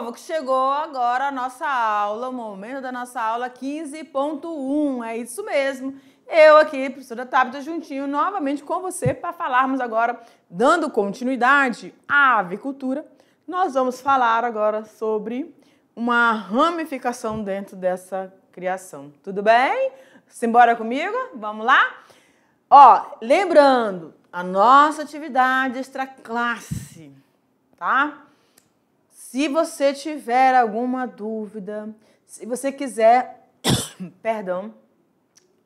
povo, que chegou agora a nossa aula, o momento da nossa aula 15.1, é isso mesmo. Eu aqui, professora Tabita Juntinho, novamente com você para falarmos agora, dando continuidade à avicultura, nós vamos falar agora sobre uma ramificação dentro dessa criação. Tudo bem? Simbora comigo? Vamos lá? Ó, lembrando, a nossa atividade extra classe tá? Se você tiver alguma dúvida, se você quiser, perdão,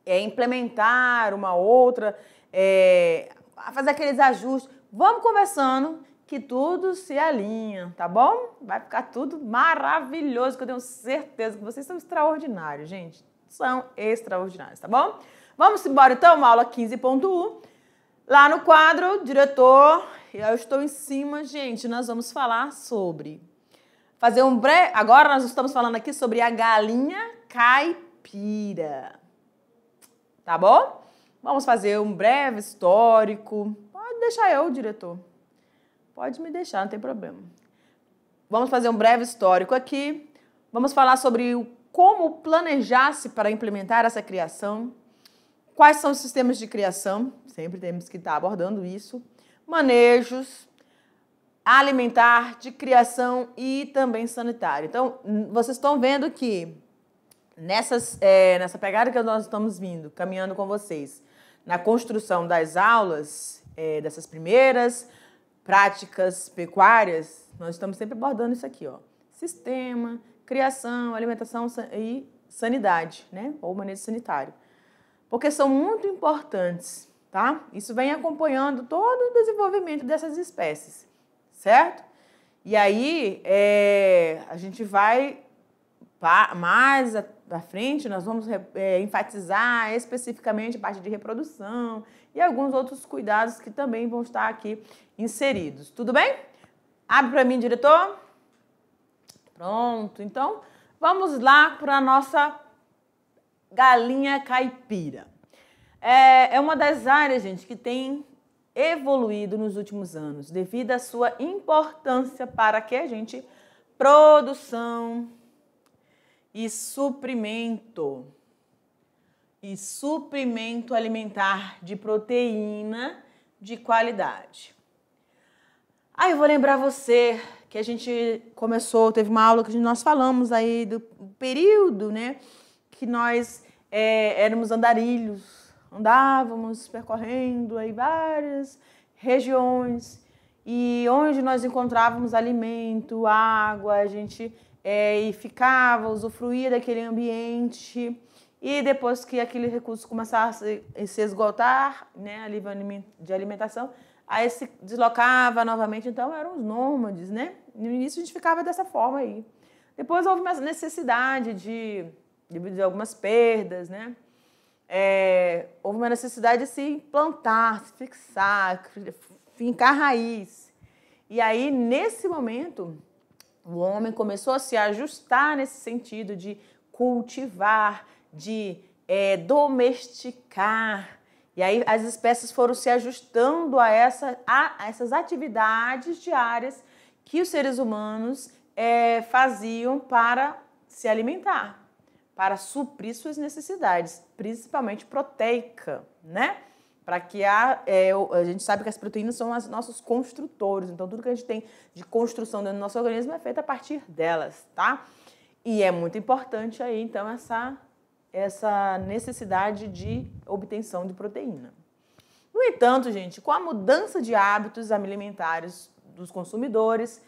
é, implementar uma outra, é, fazer aqueles ajustes, vamos conversando que tudo se alinha, tá bom? Vai ficar tudo maravilhoso, que eu tenho certeza que vocês são extraordinários, gente. São extraordinários, tá bom? Vamos embora então, aula 15.1. Lá no quadro, diretor, eu estou em cima, gente, nós vamos falar sobre fazer um breve. Agora nós estamos falando aqui sobre a galinha caipira. Tá bom? Vamos fazer um breve histórico. Pode deixar eu, diretor. Pode me deixar, não tem problema. Vamos fazer um breve histórico aqui. Vamos falar sobre o, como planejar-se para implementar essa criação. Quais são os sistemas de criação? Sempre temos que estar abordando isso. Manejos, alimentar, de criação e também sanitária. Então, vocês estão vendo que nessas, é, nessa pegada que nós estamos vindo, caminhando com vocês, na construção das aulas, é, dessas primeiras práticas pecuárias, nós estamos sempre abordando isso aqui, ó. Sistema, criação, alimentação e sanidade, né? Ou manejo sanitário. Porque são muito importantes, tá? Isso vem acompanhando todo o desenvolvimento dessas espécies certo? E aí é, a gente vai mais à frente, nós vamos é, enfatizar especificamente a parte de reprodução e alguns outros cuidados que também vão estar aqui inseridos. Tudo bem? Abre para mim, diretor. Pronto, então vamos lá para a nossa galinha caipira. É, é uma das áreas, gente, que tem evoluído nos últimos anos, devido à sua importância para que a gente produção e suprimento e suprimento alimentar de proteína de qualidade. Aí eu vou lembrar você que a gente começou, teve uma aula que nós falamos aí do período, né, que nós é, éramos andarilhos, andávamos percorrendo aí várias regiões e onde nós encontrávamos alimento, água, a gente é, e ficava, usufruía daquele ambiente. E depois que aquele recurso começasse a se esgotar, né, a de alimentação, aí se deslocava novamente. Então eram os nômades, né? No início a gente ficava dessa forma aí. Depois houve uma necessidade de, de algumas perdas, né? é, houve uma necessidade de se implantar, se fixar, fincar raiz. E aí, nesse momento, o homem começou a se ajustar nesse sentido de cultivar, de é, domesticar. E aí as espécies foram se ajustando a, essa, a essas atividades diárias que os seres humanos é, faziam para se alimentar, para suprir suas necessidades principalmente proteica, né? Para que a, é, a gente sabe que as proteínas são os nossos construtores, então tudo que a gente tem de construção dentro do nosso organismo é feito a partir delas, tá? E é muito importante aí, então, essa, essa necessidade de obtenção de proteína. No entanto, gente, com a mudança de hábitos alimentares dos consumidores,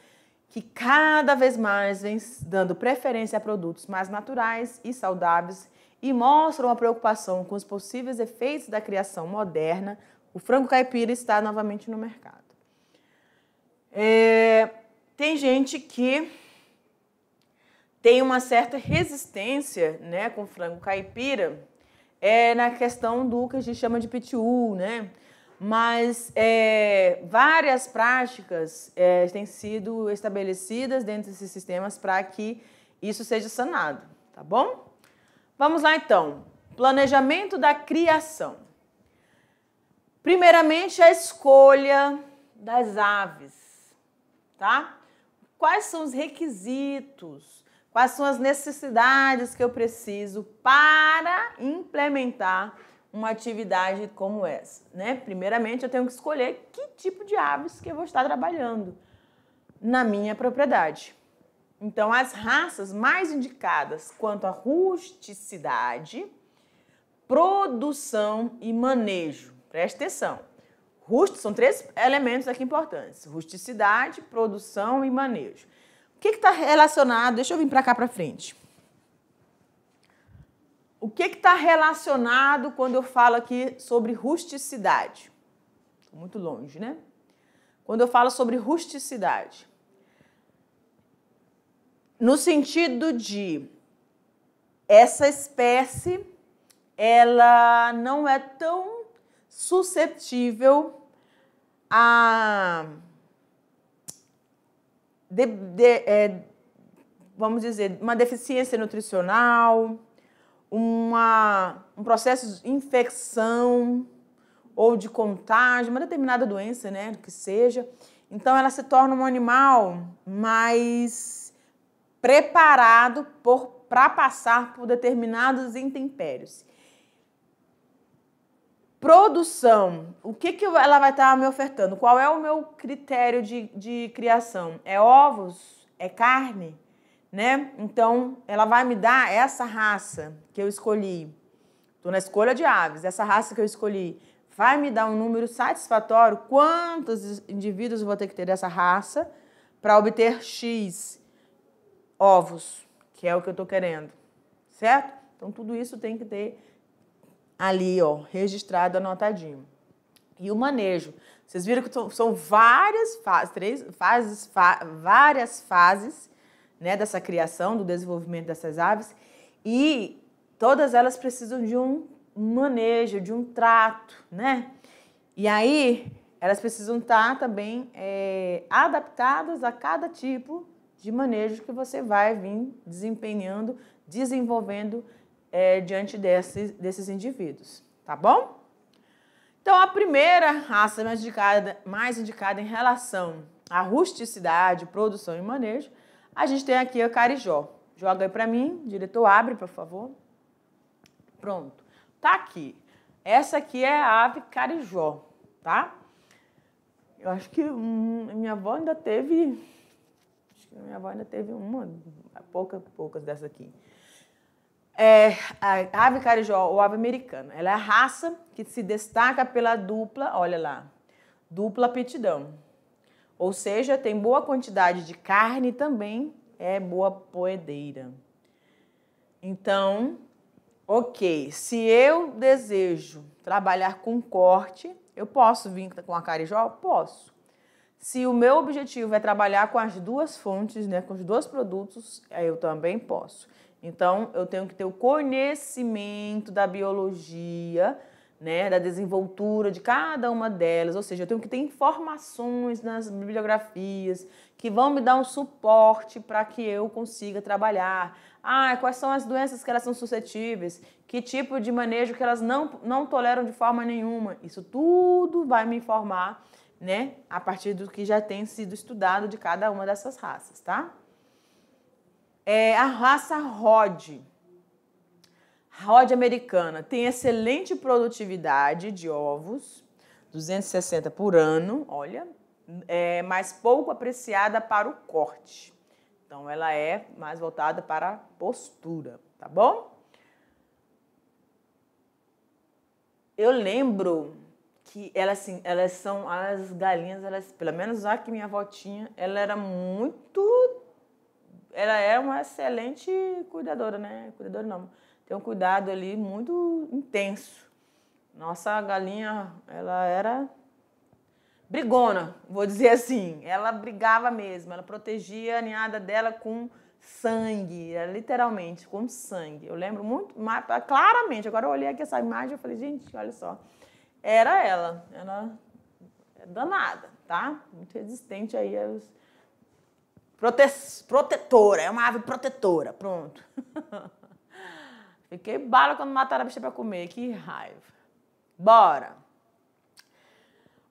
que cada vez mais vem dando preferência a produtos mais naturais e saudáveis, e mostram a preocupação com os possíveis efeitos da criação moderna, o frango caipira está novamente no mercado. É, tem gente que tem uma certa resistência né, com frango caipira é, na questão do que a gente chama de pitiú, né? Mas é, várias práticas é, têm sido estabelecidas dentro desses sistemas para que isso seja sanado, tá bom? Vamos lá então. Planejamento da criação. Primeiramente, a escolha das aves, tá? Quais são os requisitos? Quais são as necessidades que eu preciso para implementar uma atividade como essa, né? Primeiramente, eu tenho que escolher que tipo de aves que eu vou estar trabalhando na minha propriedade. Então, as raças mais indicadas quanto à rusticidade, produção e manejo. Preste atenção. Rust são três elementos aqui importantes: rusticidade, produção e manejo. O que está relacionado? Deixa eu vir para cá para frente. O que está relacionado quando eu falo aqui sobre rusticidade? Muito longe, né? Quando eu falo sobre rusticidade, no sentido de essa espécie ela não é tão suscetível a de, de, é, vamos dizer uma deficiência nutricional, uma, um processo de infecção ou de contágio, uma determinada doença, né, que seja. Então ela se torna um animal mais preparado para passar por determinados intempéries. Produção, o que, que ela vai estar me ofertando? Qual é o meu critério de, de criação? É ovos? É carne? Né? Então, ela vai me dar essa raça que eu escolhi. Estou na escolha de aves. Essa raça que eu escolhi vai me dar um número satisfatório. Quantos indivíduos eu vou ter que ter dessa raça para obter X? ovos, que é o que eu estou querendo, certo? Então, tudo isso tem que ter ali, ó, registrado, anotadinho. E o manejo. Vocês viram que são várias fases, três fases, fa várias fases né, dessa criação, do desenvolvimento dessas aves, e todas elas precisam de um manejo, de um trato, né? E aí elas precisam estar tá também é, adaptadas a cada tipo de manejo que você vai vir desempenhando, desenvolvendo é, diante desses desses indivíduos, tá bom? Então, a primeira raça mais indicada, mais indicada em relação à rusticidade, produção e manejo, a gente tem aqui a carijó. Joga aí para mim, diretor, abre, por favor. Pronto, tá aqui. Essa aqui é a ave carijó, tá? Eu acho que hum, minha avó ainda teve minha avó ainda teve uma, pouca, poucas dessas aqui. É, a ave carijó, ou ave americana, ela é a raça que se destaca pela dupla, olha lá, dupla aptidão. Ou seja, tem boa quantidade de carne e também é boa poedeira. Então, ok, se eu desejo trabalhar com corte, eu posso vir com a carijó? Posso. Se o meu objetivo é trabalhar com as duas fontes, né, com os dois produtos, eu também posso. Então, eu tenho que ter o conhecimento da biologia, né, da desenvoltura de cada uma delas, ou seja, eu tenho que ter informações nas bibliografias que vão me dar um suporte para que eu consiga trabalhar. Ah, quais são as doenças que elas são suscetíveis? Que tipo de manejo que elas não, não toleram de forma nenhuma? Isso tudo vai me informar né, a partir do que já tem sido estudado de cada uma dessas raças, tá? É a raça Rod. Rod americana tem excelente produtividade de ovos, 260 por ano, olha, é, mas pouco apreciada para o corte. Então ela é mais voltada para a postura, tá bom? Eu lembro que elas, assim, elas são as galinhas, elas, pelo menos a que minha avó tinha, ela era muito. Ela é uma excelente cuidadora, né? Cuidadora não. Tem um cuidado ali muito intenso. Nossa galinha, ela era brigona, vou dizer assim. Ela brigava mesmo, ela protegia a ninhada dela com sangue, literalmente, com sangue. Eu lembro muito, claramente, agora eu olhei aqui essa imagem e falei, gente, olha só era ela. é danada, tá? Muito resistente aí aos. Prote... Protetora, é uma ave protetora, pronto. Fiquei bala quando mataram a bicha para comer, que raiva. Bora!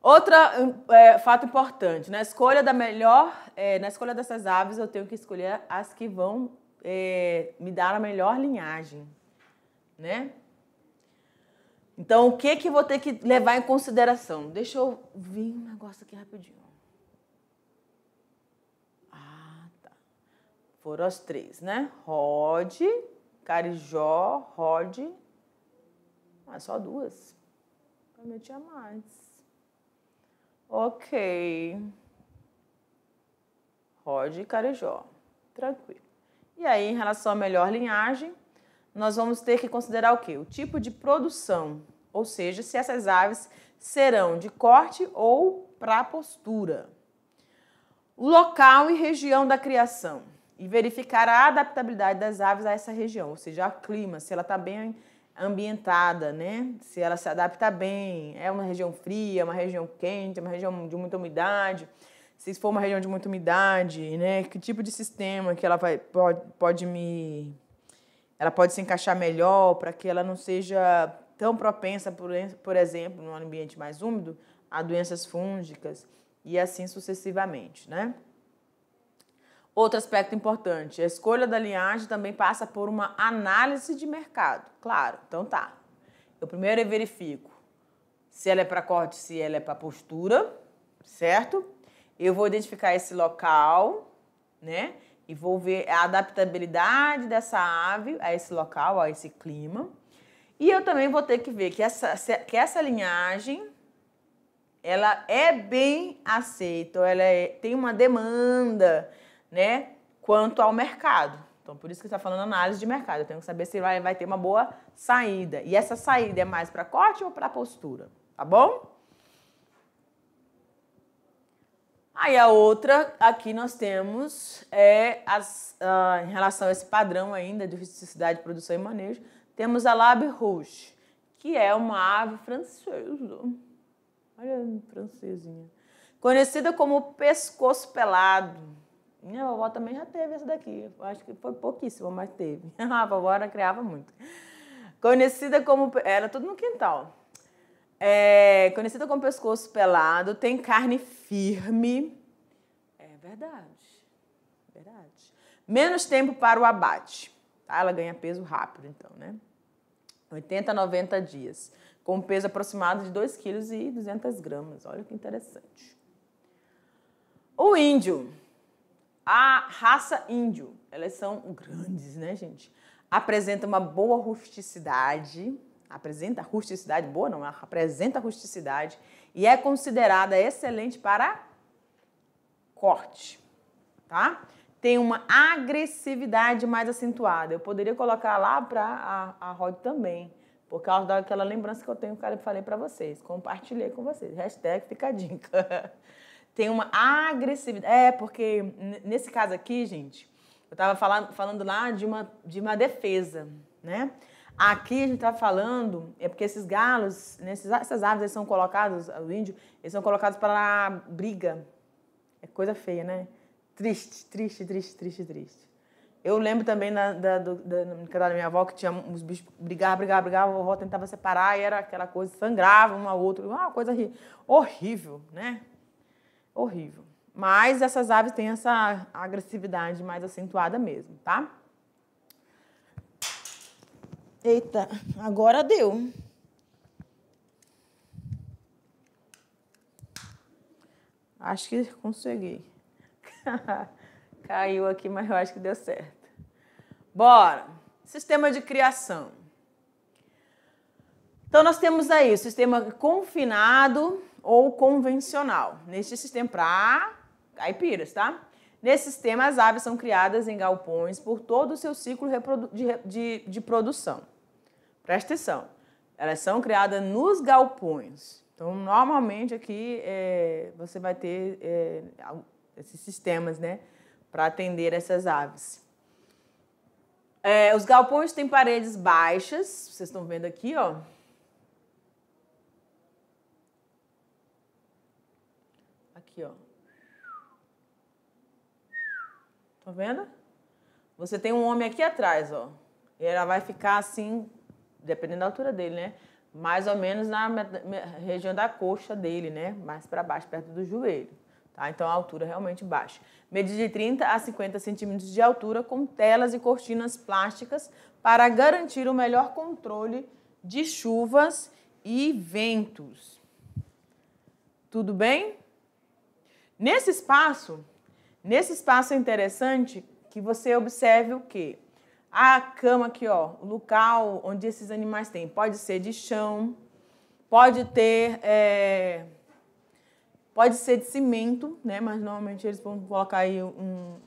Outro hum, é, fato importante, na escolha da melhor, é, na escolha dessas aves, eu tenho que escolher as que vão é, me dar a melhor linhagem, né? Então, o que que vou ter que levar em consideração? Deixa eu vir um negócio aqui rapidinho. Ah, tá. Foram as três, né? Rod, Carijó, Rode. Ah, só duas. tinha mais. Ok. Rod e Carijó. Tranquilo. E aí, em relação à melhor linhagem, nós vamos ter que considerar o que? O tipo de produção, ou seja, se essas aves serão de corte ou para postura. Local e região da criação e verificar a adaptabilidade das aves a essa região, ou seja, o clima, se ela está bem ambientada, né? Se ela se adapta bem, é uma região fria, uma região quente, uma região de muita umidade. Se for uma região de muita umidade, né? Que tipo de sistema que ela vai, pode, pode me ela pode se encaixar melhor para que ela não seja tão propensa, por, por exemplo, num ambiente mais úmido, a doenças fúngicas e assim sucessivamente, né? Outro aspecto importante, a escolha da linhagem também passa por uma análise de mercado. Claro, então tá. Eu primeiro eu verifico se ela é para corte, se ela é para postura, certo? Eu vou identificar esse local, né? e vou ver a adaptabilidade dessa ave a esse local, a esse clima. E eu também vou ter que ver que essa, que essa linhagem ela é bem aceita, ela é, tem uma demanda, né, quanto ao mercado. Então, por isso que está falando análise de mercado. Eu tenho que saber se vai, vai ter uma boa saída. E essa saída é mais para corte ou para postura, tá bom? Aí a outra, aqui nós temos, é as, uh, em relação a esse padrão ainda de rusticidade, produção e manejo, temos a Labe Rouge, que é uma ave francesa. Olha, francesinha. Conhecida como pescoço pelado. Minha vovó também já teve essa daqui. Acho que foi pouquíssima, mas teve. a vovó criava muito. Conhecida como. Era tudo no quintal é, conhecida como pescoço pelado, tem carne firme. É verdade. Verdade. Menos tempo para o abate. Tá? Ela ganha peso rápido, então, né? 80 a 90 dias. Com peso aproximado de 2,2 kg. e 200 gramas. Olha que interessante. O índio. A raça índio. Elas são grandes, né, gente? Apresenta uma boa rusticidade apresenta rusticidade, boa não, apresenta rusticidade e é considerada excelente para corte, tá? Tem uma agressividade mais acentuada. Eu poderia colocar lá para a, a Rod também, por causa daquela lembrança que eu tenho que eu falei para vocês, compartilhei com vocês. Hashtag fica a dica. Tem uma agressividade. É, porque nesse caso aqui, gente, eu estava falando, falando lá de uma, de uma defesa, né? Aqui a gente está falando, é porque esses galos, né, essas aves, eles são colocados, o índio, eles são colocados para briga. É coisa feia, né? Triste, triste, triste, triste, triste. Eu lembro também na, da, do, da, da, minha avó que tinha uns bichos brigar, brigar, brigar, a vovó tentava separar e era aquela coisa, sangrava uma ao outra, uma coisa horrível, né? Horrível. Mas essas aves têm essa agressividade mais acentuada mesmo, tá? Eita, agora deu. Acho que consegui. Caiu aqui, mas eu acho que deu certo. Bora! Sistema de criação. Então, nós temos aí o sistema confinado ou convencional. Neste sistema, para caipiras, tá? Nesse sistema, as aves são criadas em galpões por todo o seu ciclo de, de, de produção. Presta atenção. Elas são criadas nos galpões. Então, normalmente aqui é, você vai ter é, esses sistemas né, para atender essas aves. É, os galpões têm paredes baixas, vocês estão vendo aqui, ó. Aqui, ó. Estão tá vendo? Você tem um homem aqui atrás, ó. E ela vai ficar assim dependendo da altura dele, né? Mais ou menos na região da coxa dele, né? Mais para baixo, perto do joelho. Tá? Então a altura é realmente baixa. Medida de 30 a 50 centímetros de altura com telas e cortinas plásticas para garantir o melhor controle de chuvas e ventos. Tudo bem? Nesse espaço, nesse espaço é interessante que você observe o quê? a cama aqui, ó, o local onde esses animais têm. Pode ser de chão, pode ter. É, pode ser de cimento, né? Mas normalmente eles vão colocar aí um,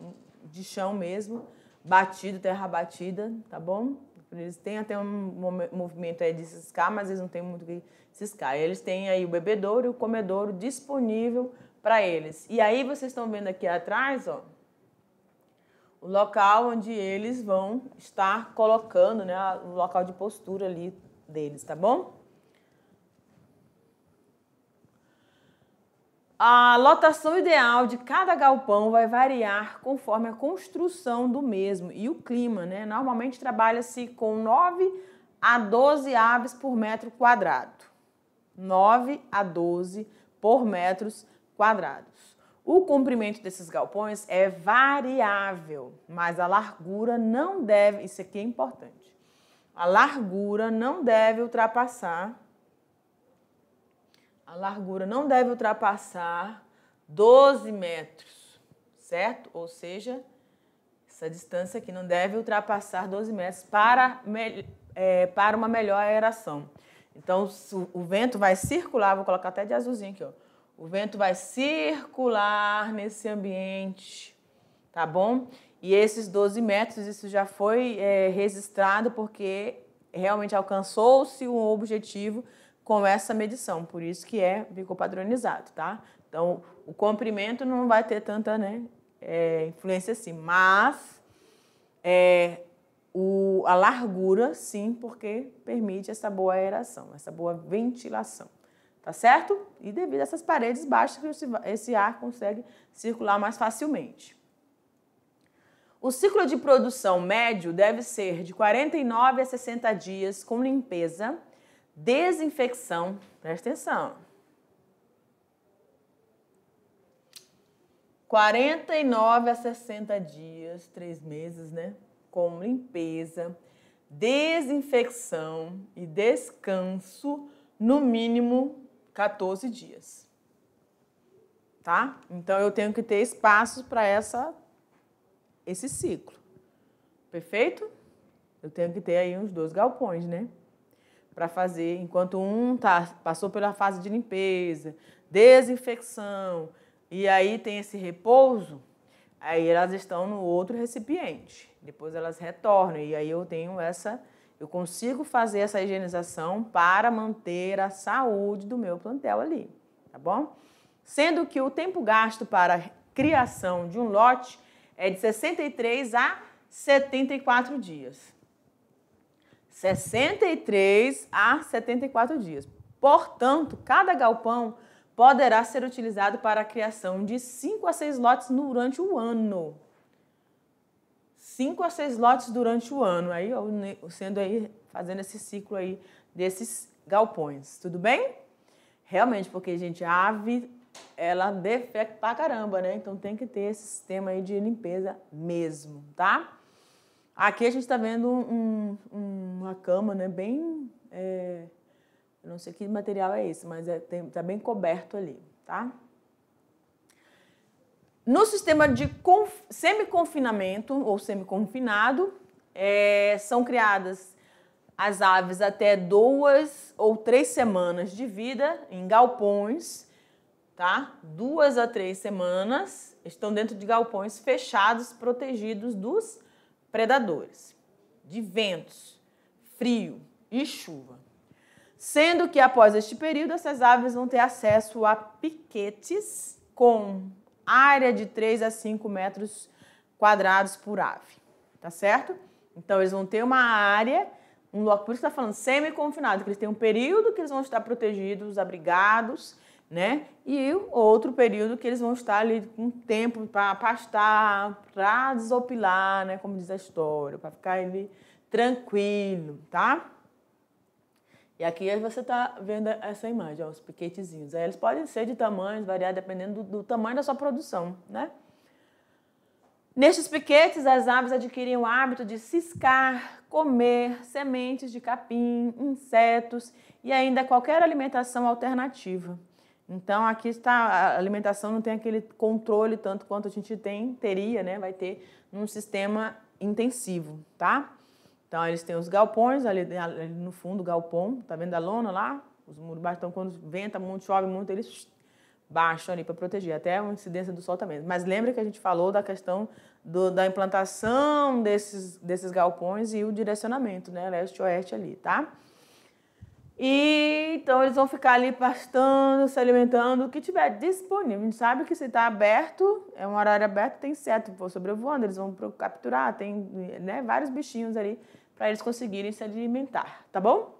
um de chão mesmo, batido, terra batida, tá bom? Eles têm até um movimento aí de ciscar, mas eles não têm muito que ciscar. Eles têm aí o bebedouro e o comedouro disponível para eles. E aí vocês estão vendo aqui atrás, ó, o local onde eles vão estar colocando, né, o local de postura ali deles, tá bom? A lotação ideal de cada galpão vai variar conforme a construção do mesmo e o clima, né? Normalmente trabalha-se com 9 a 12 aves por metro quadrado. 9 a 12 por metros quadrados. O comprimento desses galpões é variável, mas a largura não deve, isso aqui é importante, a largura não deve ultrapassar, a largura não deve ultrapassar 12 metros, certo? Ou seja, essa distância aqui não deve ultrapassar 12 metros para, é, para uma melhor aeração. Então, o vento vai circular, vou colocar até de azulzinho aqui, ó o vento vai circular nesse ambiente, tá bom? E esses 12 metros, isso já foi é, registrado porque realmente alcançou-se um objetivo com essa medição, por isso que é ficou padronizado, tá? Então, o comprimento não vai ter tanta né, é, influência assim, mas é, o, a largura, sim, porque permite essa boa aeração, essa boa ventilação tá certo? E devido a essas paredes baixas que esse ar consegue circular mais facilmente. O ciclo de produção médio deve ser de 49 a 60 dias com limpeza, desinfecção, presta atenção. 49 a 60 dias, três meses, né? Com limpeza, desinfecção e descanso, no mínimo 14 dias. Tá? Então eu tenho que ter espaços para essa esse ciclo. Perfeito? Eu tenho que ter aí uns dois galpões, né? Para fazer, enquanto um tá passou pela fase de limpeza, desinfecção, e aí tem esse repouso, aí elas estão no outro recipiente. Depois elas retornam e aí eu tenho essa eu consigo fazer essa higienização para manter a saúde do meu plantel ali, tá bom? Sendo que o tempo gasto para a criação de um lote é de 63 a 74 dias. 63 a 74 dias. Portanto, cada galpão poderá ser utilizado para a criação de 5 a 6 lotes durante o ano cinco a seis lotes durante o ano, aí sendo aí fazendo esse ciclo aí desses galpões, tudo bem? Realmente, porque gente, a ave ela defeca pra caramba, né? Então tem que ter esse sistema aí de limpeza mesmo, tá? Aqui a gente está vendo um, um, uma cama, né? Bem, é, eu não sei que material é esse, mas é, tem, tá bem coberto ali, tá? No sistema de semi-confinamento ou semi-confinado, é, são criadas as aves até duas ou três semanas de vida em galpões, tá? Duas a três semanas estão dentro de galpões fechados, protegidos dos predadores, de ventos, frio e chuva. Sendo que após este período, essas aves vão ter acesso a piquetes com área de 3 a 5 metros quadrados por ave, tá certo? Então eles vão ter uma área, um local, por isso está falando semi-confinado, que eles têm um período que eles vão estar protegidos, abrigados, né? E outro período que eles vão estar ali com tempo para pastar, para desopilar, né? Como diz a história, para ficar ali tranquilo, tá? E aqui você está vendo essa imagem, ó, os piquetezinhos. Aí eles podem ser de tamanhos, variar dependendo do, do tamanho da sua produção, né? Nestes piquetes, as aves adquirem o hábito de ciscar, comer sementes de capim, insetos e ainda qualquer alimentação alternativa. Então, aqui está a alimentação não tem aquele controle tanto quanto a gente tem teria, né? Vai ter num sistema intensivo, tá? Então eles têm os galpões ali, ali no fundo, o galpão, tá vendo a lona lá? Os muros baixos, então quando venta muito, chove muito, eles baixam ali para proteger, até a incidência do sol também. Mas lembra que a gente falou da questão do, da implantação desses, desses galpões e o direcionamento, né? Leste-oeste ali, tá? E então eles vão ficar ali pastando, se alimentando, o que tiver disponível. A gente sabe que se está aberto, é um horário aberto, tem certo, for sobrevoando, eles vão capturar, tem né, vários bichinhos ali para eles conseguirem se alimentar, tá bom?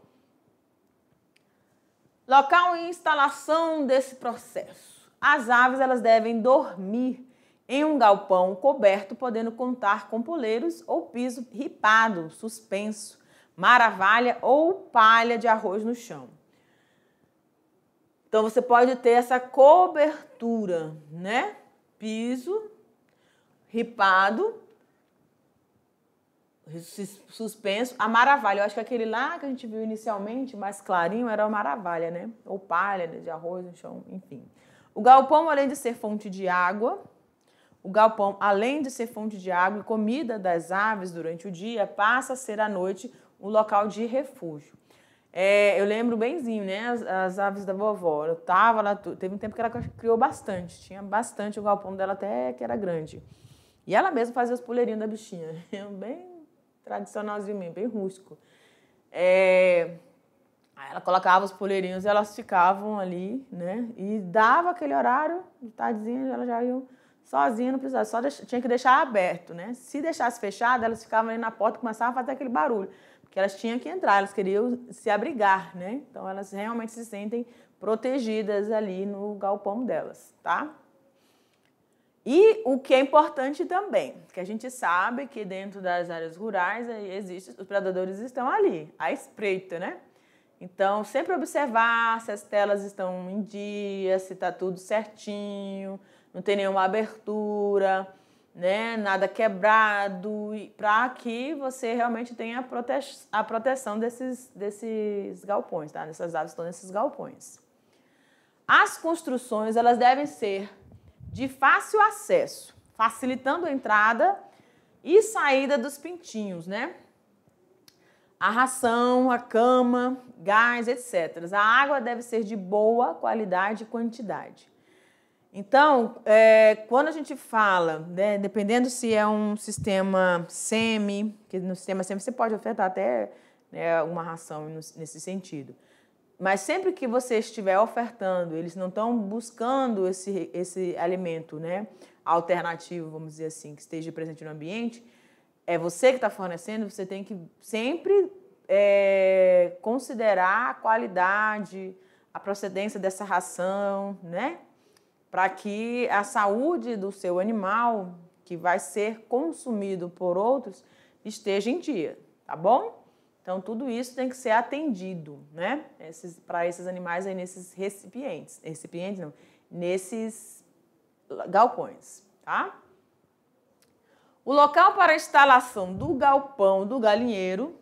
Local e instalação desse processo. As aves elas devem dormir em um galpão coberto, podendo contar com poleiros ou piso ripado, suspenso maravalha ou palha de arroz no chão. Então você pode ter essa cobertura, né? Piso ripado, suspenso, a maravalha. Eu acho que aquele lá que a gente viu inicialmente, mais clarinho, era a maravalha, né? Ou palha né, de arroz no chão, enfim. O galpão, além de ser fonte de água, o galpão, além de ser fonte de água e comida das aves durante o dia, passa a ser à noite o local de refúgio. É, eu lembro bemzinho, né? As, as, aves da vovó. Eu tava lá, teve um tempo que ela criou bastante, tinha bastante, o galpão dela até que era grande. E ela mesma fazia os puleirinhos da bichinha, é bem tradicionalzinho mesmo, bem rústico. É, ela colocava os poleirinhos, elas ficavam ali, né? E dava aquele horário, tardezinha, elas já iam sozinhas, não precisava, só tinha que deixar aberto, né? Se deixasse fechado, elas ficavam ali na porta e começavam a fazer aquele barulho que elas tinham que entrar, elas queriam se abrigar, né? Então elas realmente se sentem protegidas ali no galpão delas, tá? E o que é importante também, que a gente sabe que dentro das áreas rurais existe, os predadores estão ali, à espreita, né? Então, sempre observar se as telas estão em dia, se está tudo certinho, não tem nenhuma abertura né, nada quebrado, para que você realmente tenha a, prote a proteção desses, desses galpões, tá? dessas aves estão nesses galpões. As construções elas devem ser de fácil acesso, facilitando a entrada e saída dos pintinhos, né? A ração, a cama, gás, etc. A água deve ser de boa qualidade e quantidade. Então, é, quando a gente fala, né, dependendo se é um sistema semi, que no sistema semi você pode ofertar até né, uma ração nesse sentido. Mas sempre que você estiver ofertando, eles não estão buscando esse, esse alimento né, alternativo, vamos dizer assim, que esteja presente no ambiente, é você que está fornecendo, você tem que sempre é, considerar a qualidade, a procedência dessa ração, né? para que a saúde do seu animal, que vai ser consumido por outros, esteja em dia, tá bom? Então tudo isso tem que ser atendido, né? Esses, para esses animais aí nesses recipientes, recipientes não, nesses galpões, tá? O local para instalação do galpão do galinheiro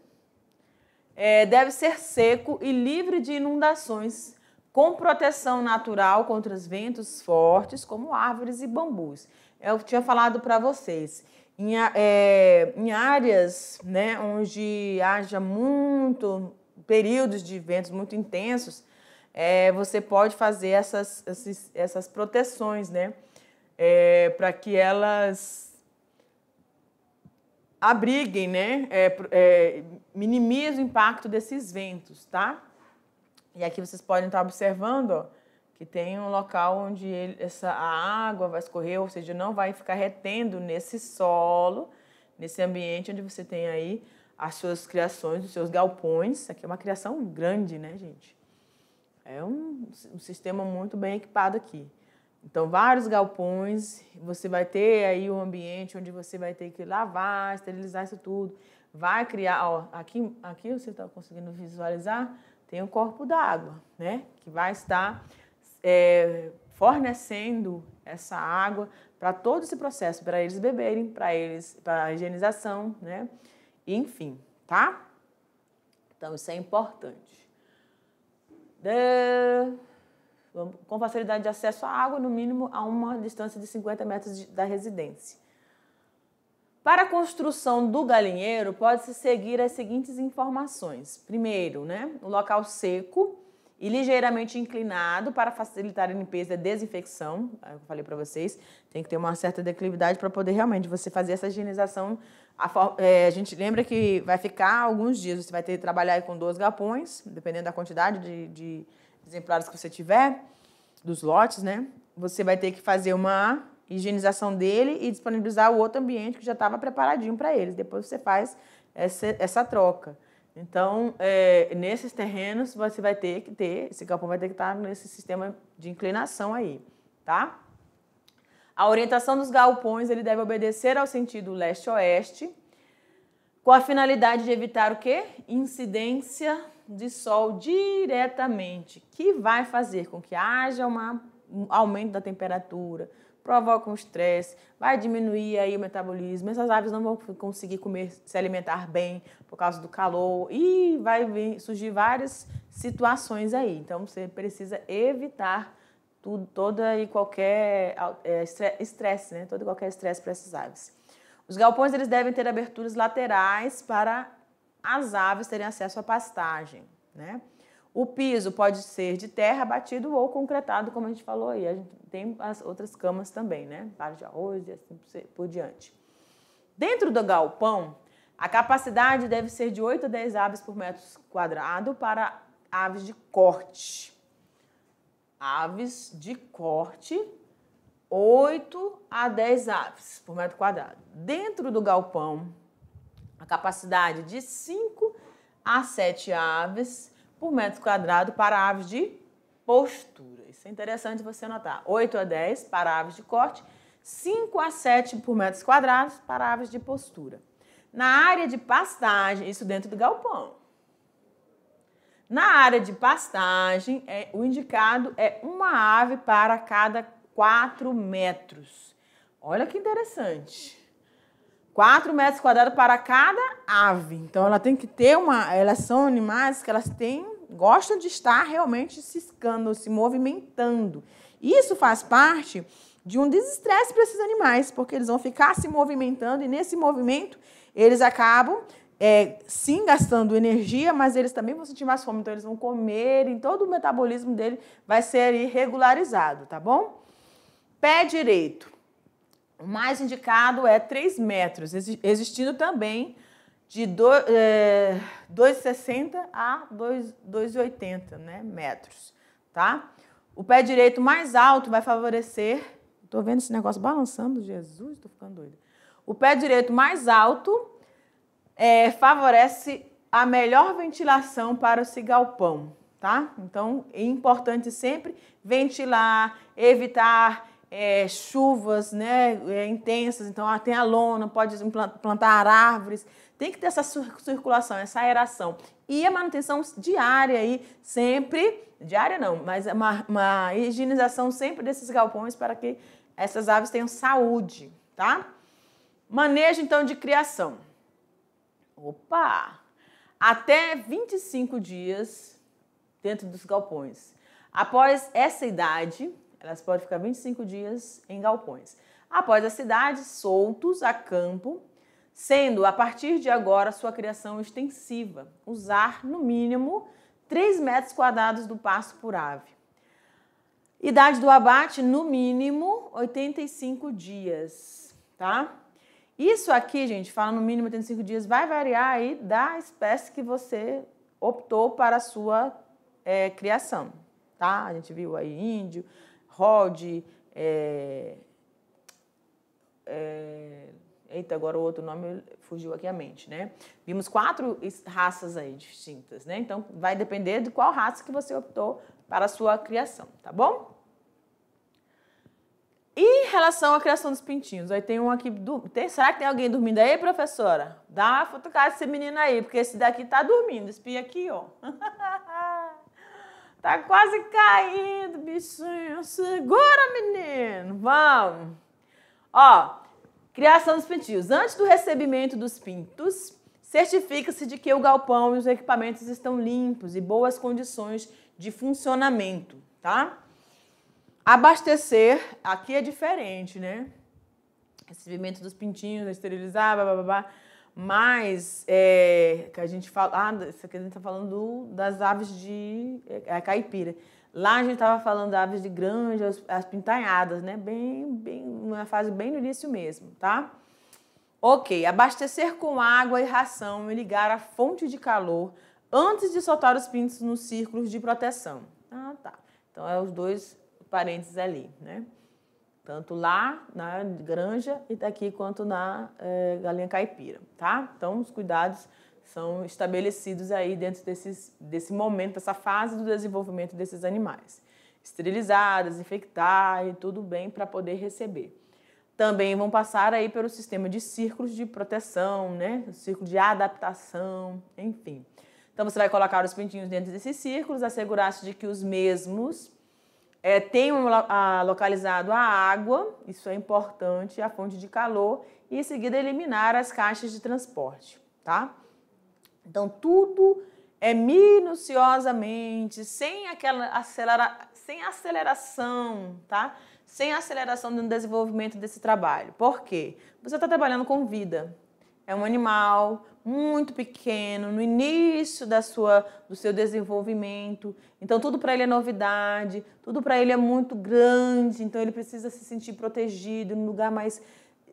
é, deve ser seco e livre de inundações com proteção natural contra os ventos fortes, como árvores e bambus. Eu tinha falado para vocês. Em, é, em, áreas né, onde haja muito períodos de ventos muito intensos, é, você pode fazer essas, essas, essas proteções, né? É, para que elas abriguem, né? É, é, minimize o impacto desses ventos, tá? E aqui vocês podem estar observando que tem um local onde ele, essa, a água vai escorrer, ou seja, não vai ficar retendo nesse solo, nesse ambiente onde você tem aí as suas criações, os seus galpões. aqui é uma criação grande, né, gente? É um, um sistema muito bem equipado aqui. Então, vários galpões, você vai ter aí um ambiente onde você vai ter que lavar, esterilizar isso tudo. Vai criar, ó, aqui, aqui você está conseguindo visualizar? tem o corpo d'água, né? Que vai estar é, fornecendo essa água para todo esse processo, para eles beberem, para eles, para a higienização, né? Enfim, tá? Então isso é importante. De... Com facilidade de acesso à água, no mínimo a uma distância de 50 metros da residência. Para a construção do galinheiro, pode-se seguir as seguintes informações. Primeiro, né, o local seco e ligeiramente inclinado para facilitar a limpeza e a desinfecção. É eu falei para vocês, tem que ter uma certa declividade para poder realmente você fazer essa higienização. A, é, a, gente lembra que vai ficar alguns dias, você vai ter que trabalhar com dois galpões, dependendo da quantidade de, de exemplares que você tiver, dos lotes, né? Você vai ter que fazer uma higienização dele e disponibilizar o outro ambiente que já estava preparadinho para eles. Depois você faz essa, essa troca. Então, é, nesses terrenos, você vai ter que ter, esse galpão vai ter que estar tá nesse sistema de inclinação aí, tá? A orientação dos galpões, ele deve obedecer ao sentido leste-oeste, com a finalidade de evitar o quê? Incidência de sol diretamente, que vai fazer com que haja uma aumento da temperatura, provoca um estresse, vai diminuir aí o metabolismo, essas aves não vão conseguir comer, se alimentar bem por causa do calor e vai vir, surgir várias situações aí. Então você precisa evitar tudo, toda e qualquer é, estresse, né? Todo e qualquer estresse para essas aves. Os galpões eles devem ter aberturas laterais para as aves terem acesso à pastagem, né? O piso pode ser de terra batido ou concretado, como a gente falou aí. A gente tem as outras camas também, né? Para de arroz e assim por diante. Dentro do galpão, a capacidade deve ser de 8 a 10 aves por metro quadrado para aves de corte. Aves de corte, 8 a 10 aves por metro quadrado. Dentro do galpão, a capacidade de 5 a 7 aves por metro quadrado para aves de postura. Isso é interessante você anotar. 8 a 10 para aves de corte, 5 a 7 por metros quadrados para aves de postura. Na área de pastagem, isso dentro do galpão. Na área de pastagem, é, o indicado é uma ave para cada 4 metros. Olha que interessante. 4 metros quadrados para cada ave. Então ela tem que ter uma. Elas são animais que elas têm gosta de estar realmente ciscando, se movimentando. Isso faz parte de um desestresse para esses animais, porque eles vão ficar se movimentando e nesse movimento eles acabam é, sim gastando energia, mas eles também vão sentir mais fome, então eles vão comer e todo o metabolismo dele vai ser regularizado, tá bom? Pé direito. O mais indicado é 3 metros, existindo também de 2. 2,60 a 2,80 né, metros, tá? O pé direito mais alto vai favorecer... Tô vendo esse negócio balançando, Jesus, tô ficando doida. O pé direito mais alto é, favorece a melhor ventilação para o cigalpão tá? Então, é importante sempre ventilar, evitar é, chuvas né, é, intensas, então ah, tem a lona, pode plantar árvores, tem que ter essa circulação, essa aeração. E a manutenção diária aí, sempre, diária não, mas é uma, uma higienização sempre desses galpões para que essas aves tenham saúde, tá? Manejo então de criação. Opa! Até 25 dias dentro dos galpões. Após essa idade, elas podem ficar 25 dias em galpões. Após essa idade, soltos a campo sendo a partir de agora sua criação extensiva, usar no mínimo 3 metros quadrados do pasto por ave. Idade do abate, no mínimo 85 dias, tá? Isso aqui, gente, fala no mínimo 85 dias, vai variar aí da espécie que você optou para a sua é, criação, tá? A gente viu aí índio, rode, é, é, Eita, agora o outro nome fugiu aqui à mente, né? Vimos quatro raças aí distintas, né? Então, vai depender de qual raça que você optou para a sua criação, tá bom? E em relação à criação dos pintinhos, aí tem um aqui. Do... Tem... Será que tem alguém dormindo aí, professora? Dá uma foto com desse menino aí, porque esse daqui tá dormindo, espia aqui, ó. tá quase caindo, bichinho. Segura, menino. Vamos. Ó, Criação dos pintios. Antes do recebimento dos pintos, certifica-se de que o galpão e os equipamentos estão limpos e boas condições de funcionamento, tá? Abastecer, aqui é diferente, né? Recebimento dos pintinhos, esterilizar, blá, blá, blá. Mas, é, que a gente fala, ah, isso aqui a gente tá falando das aves de é, caipira. Lá a gente estava falando de aves de granja, as, as, pintanhadas, né? Bem, bem, uma fase bem no início mesmo, tá? Ok, abastecer com água e ração e ligar a fonte de calor antes de soltar os pintos nos círculos de proteção. Ah, tá. Então, é os dois parênteses ali, né? Tanto lá na granja e daqui quanto na é, galinha caipira, tá? Então, os cuidados são estabelecidos aí dentro desses, desse momento, dessa fase do desenvolvimento desses animais. Esterilizar, desinfectar e tudo bem para poder receber. Também vão passar aí pelo sistema de círculos de proteção, né? círculo de adaptação, enfim. Então você vai colocar os pintinhos dentro desses círculos, assegurar-se de que os mesmos é, tenham localizado a água, isso é importante, a fonte de calor, e em seguida eliminar as caixas de transporte, tá? Então, tudo é minuciosamente, sem aquela acelera, sem aceleração, tá? Sem aceleração no desenvolvimento desse trabalho. Por quê? Você está trabalhando com vida. É um animal muito pequeno, no início da sua, do seu desenvolvimento. Então, tudo para ele é novidade, tudo para ele é muito grande. Então, ele precisa se sentir protegido, num lugar mais,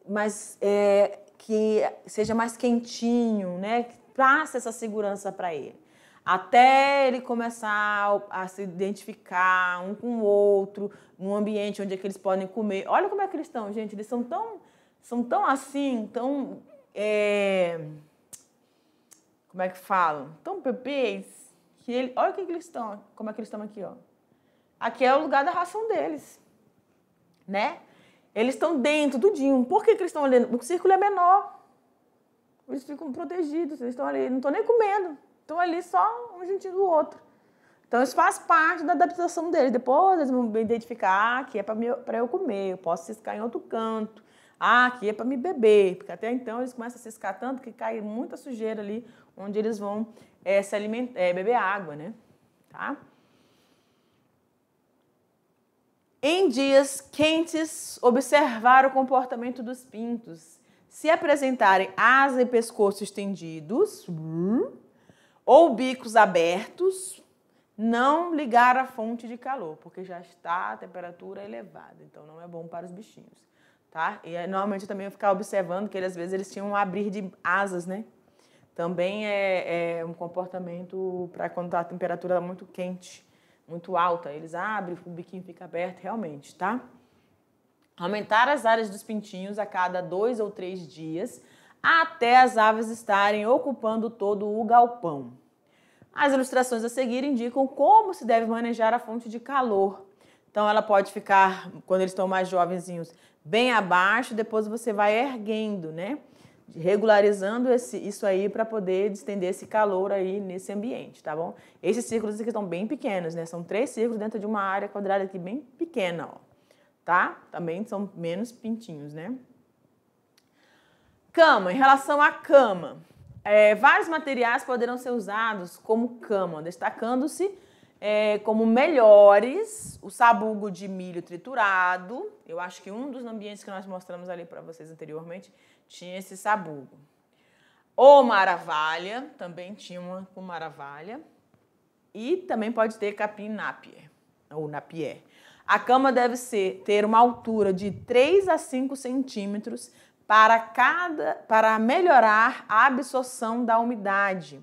mais é, que seja mais quentinho, né? passa essa segurança para ele. Até ele começar a se identificar um com o outro, num ambiente onde é que eles podem comer. Olha como é que estão, gente. Eles são tão, são tão assim, tão. É... Como é que falam? Tão bebês que ele. Olha o que, eles estão, como é que eles estão aqui, ó. Aqui é o lugar da ração deles, né? Eles estão dentro do dinho. Por que, que eles estão olhando? O círculo é menor. Eles ficam protegidos, eles estão ali, não estão nem comendo, estão ali só um juntinho do outro. Então, isso faz parte da adaptação deles. Depois eles vão identificar, ah, aqui é para eu comer, eu posso ciscar em outro canto. Ah, aqui é para me beber, porque até então eles começam a ciscar tanto que cai muita sujeira ali, onde eles vão é, se alimentar, é, eh, beber água, né? Tá? Em dias quentes, observar o comportamento dos pintos se apresentarem asa e pescoço estendidos ou bicos abertos, não ligar a fonte de calor, porque já está a temperatura elevada, então não é bom para os bichinhos, tá? E normalmente eu também vou ficar observando que às vezes eles tinham um abrir de asas, né? Também é, é um comportamento para quando está a temperatura tá muito quente, muito alta, eles abrem, o biquinho fica aberto, realmente, tá? Aumentar as áreas dos pintinhos a cada dois ou três dias, até as aves estarem ocupando todo o galpão. As ilustrações a seguir indicam como se deve manejar a fonte de calor. Então, ela pode ficar, quando eles estão mais jovenzinhos, bem abaixo, depois você vai erguendo, né? regularizando esse, isso aí para poder distender esse calor aí nesse ambiente, tá bom? Esses círculos aqui estão bem pequenos, né? São três círculos dentro de uma área quadrada aqui bem pequena, ó tá? Também são menos pintinhos, né? Cama, em relação à cama, é, vários materiais poderão ser usados como cama, destacando-se é, como melhores o sabugo de milho triturado. Eu acho que um dos ambientes que nós mostramos ali para vocês anteriormente tinha esse sabugo. Ou maravalha, também tinha uma com maravalha. E também pode ter capim napier, ou napier. A cama deve ser, ter uma altura de 3 a 5 centímetros para, cada, para melhorar a absorção da umidade.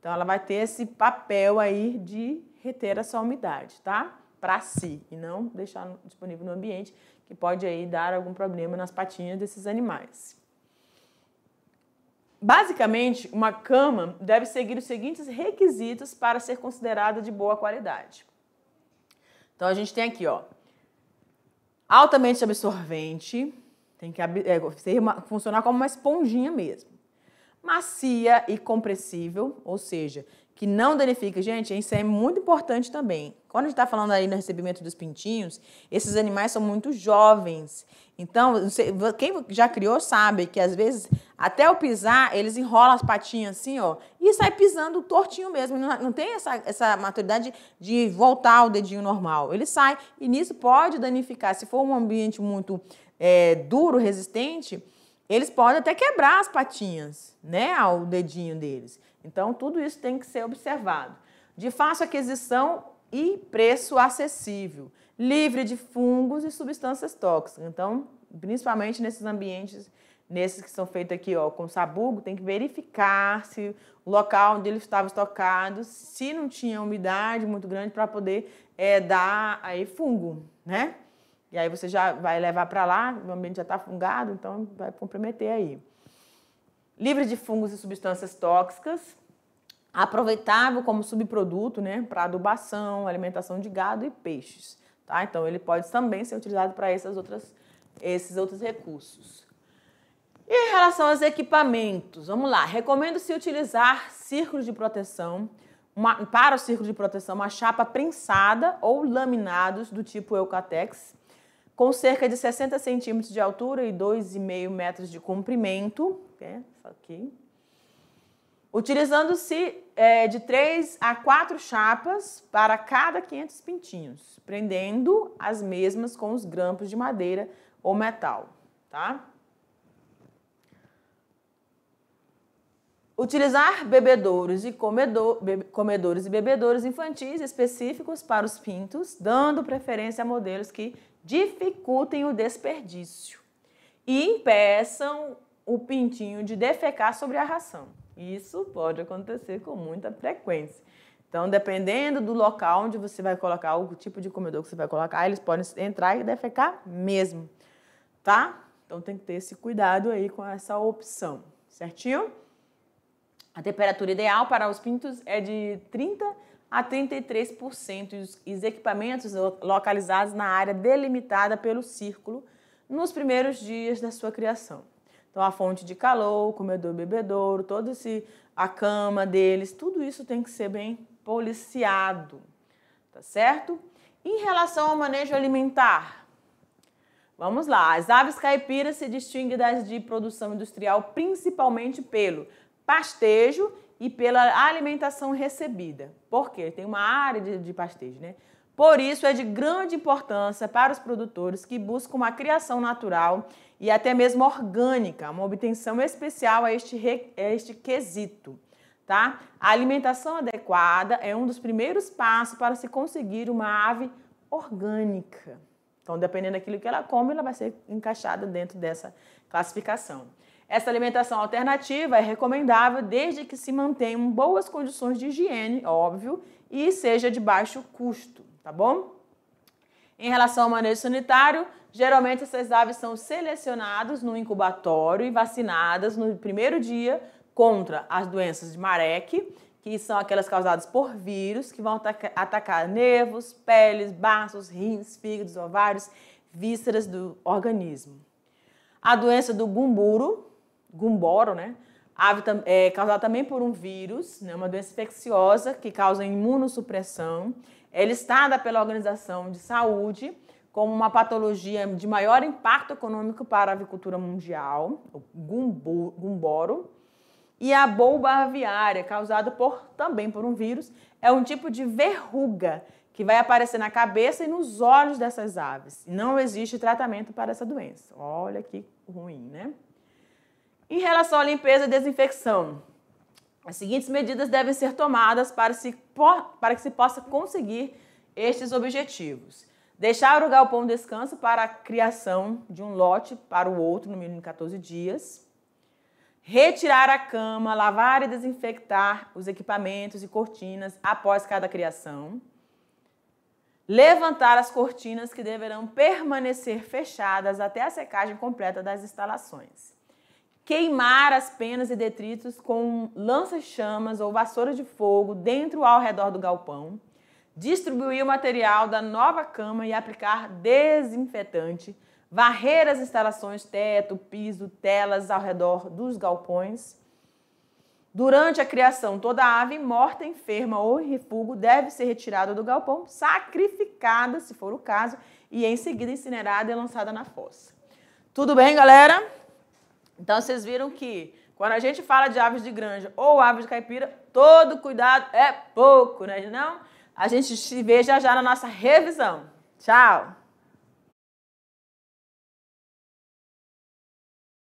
Então, ela vai ter esse papel aí de reter essa umidade, tá? Para si e não deixar disponível no ambiente, que pode aí dar algum problema nas patinhas desses animais. Basicamente, uma cama deve seguir os seguintes requisitos para ser considerada de boa qualidade. Então a gente tem aqui, ó, altamente absorvente, tem que é, ser uma, funcionar como uma esponjinha mesmo. Macia e compressível, ou seja, que não danifica. Gente, isso é muito importante também. Quando a gente está falando aí no recebimento dos pintinhos, esses animais são muito jovens. Então, quem já criou sabe que às vezes, até o pisar, eles enrolam as patinhas assim, ó, e sai pisando tortinho mesmo. Não, tem essa, essa maturidade de voltar ao dedinho normal. Ele sai e nisso pode danificar. Se for um ambiente muito é, duro, resistente, eles podem até quebrar as patinhas, né, ao dedinho deles. Então, tudo isso tem que ser observado. De fácil aquisição, e preço acessível, livre de fungos e substâncias tóxicas. Então, principalmente nesses ambientes, nesses que são feitos aqui ó, com sabugo, tem que verificar se o local onde ele estava estocado, se não tinha umidade muito grande para poder é, dar aí fungo, né? E aí você já vai levar para lá, o ambiente já está fungado, então vai comprometer aí. Livre de fungos e substâncias tóxicas, aproveitável como subproduto né, para adubação, alimentação de gado e peixes. Tá? Então, ele pode também ser utilizado para essas outras, esses outros recursos. E em relação aos equipamentos, vamos lá. Recomendo-se utilizar círculos de proteção, uma, para o círculo de proteção, uma chapa prensada ou laminados do tipo Eucatex, com cerca de 60 centímetros de altura e 2,5 metros de comprimento. É, aqui utilizando-se é, de 3 a 4 chapas para cada 500 pintinhos, prendendo as mesmas com os grampos de madeira ou metal, tá? Utilizar bebedouros e comedor, comedores e bebedouros infantis específicos para os pintos, dando preferência a modelos que dificultem o desperdício e impeçam o pintinho de defecar sobre a ração. Isso pode acontecer com muita frequência. Então, dependendo do local onde você vai colocar, o tipo de comedor que você vai colocar, eles podem entrar e defecar mesmo, tá? Então, tem que ter esse cuidado aí com essa opção, certinho? A temperatura ideal para os pintos é de 30 a 33% e os equipamentos localizados na área delimitada pelo círculo nos primeiros dias da sua criação. Então a fonte de calor, o comedor, o bebedouro, todo esse a cama deles, tudo isso tem que ser bem policiado, tá certo? Em relação ao manejo alimentar, vamos lá. As aves caipiras se distinguem das de produção industrial principalmente pelo pastejo e pela alimentação recebida. Por quê? Tem uma área de, de pastejo, né? Por isso, é de grande importância para os produtores que buscam uma criação natural e até mesmo orgânica, uma obtenção especial a este, a este quesito. Tá? A alimentação adequada é um dos primeiros passos para se conseguir uma ave orgânica. Então, dependendo daquilo que ela come, ela vai ser encaixada dentro dessa classificação. Essa alimentação alternativa é recomendável desde que se mantenham boas condições de higiene, óbvio, e seja de baixo custo tá bom? Em relação ao manejo sanitário, geralmente essas aves são selecionadas no incubatório e vacinadas no primeiro dia contra as doenças de Marek, que são aquelas causadas por vírus que vão atacar nervos, peles, baços, rins, fígados, ovários, vísceras do organismo. A doença do gumburo, gumboro, né? Ave, é causada também por um vírus, né? uma doença infecciosa que causa imunossupressão é listada pela Organização de Saúde como uma patologia de maior impacto econômico para a avicultura mundial, o gumboro, e a bolba aviária, causada por, também por um vírus, é um tipo de verruga que vai aparecer na cabeça e nos olhos dessas aves. Não existe tratamento para essa doença. Olha que ruim, né? Em relação à limpeza e desinfecção, as seguintes medidas devem ser tomadas para, se, para que se possa conseguir estes objetivos. Deixar o galpão descanso para a criação de um lote para o outro, no mínimo 14 dias. Retirar a cama, lavar e desinfectar os equipamentos e cortinas após cada criação. Levantar as cortinas que deverão permanecer fechadas até a secagem completa das instalações queimar as penas e detritos com lanças-chamas ou vassoura de fogo dentro ou ao redor do galpão, distribuir o material da nova cama e aplicar desinfetante, varrer as instalações, teto, piso, telas ao redor dos galpões. Durante a criação, toda ave morta, enferma ou refugo deve ser retirada do galpão, sacrificada, se for o caso, e em seguida incinerada e lançada na fossa. Tudo bem, galera? Então vocês viram que quando a gente fala de aves de granja ou aves de caipira, todo cuidado é pouco, né? Não? A gente se vê já já na nossa revisão. Tchau!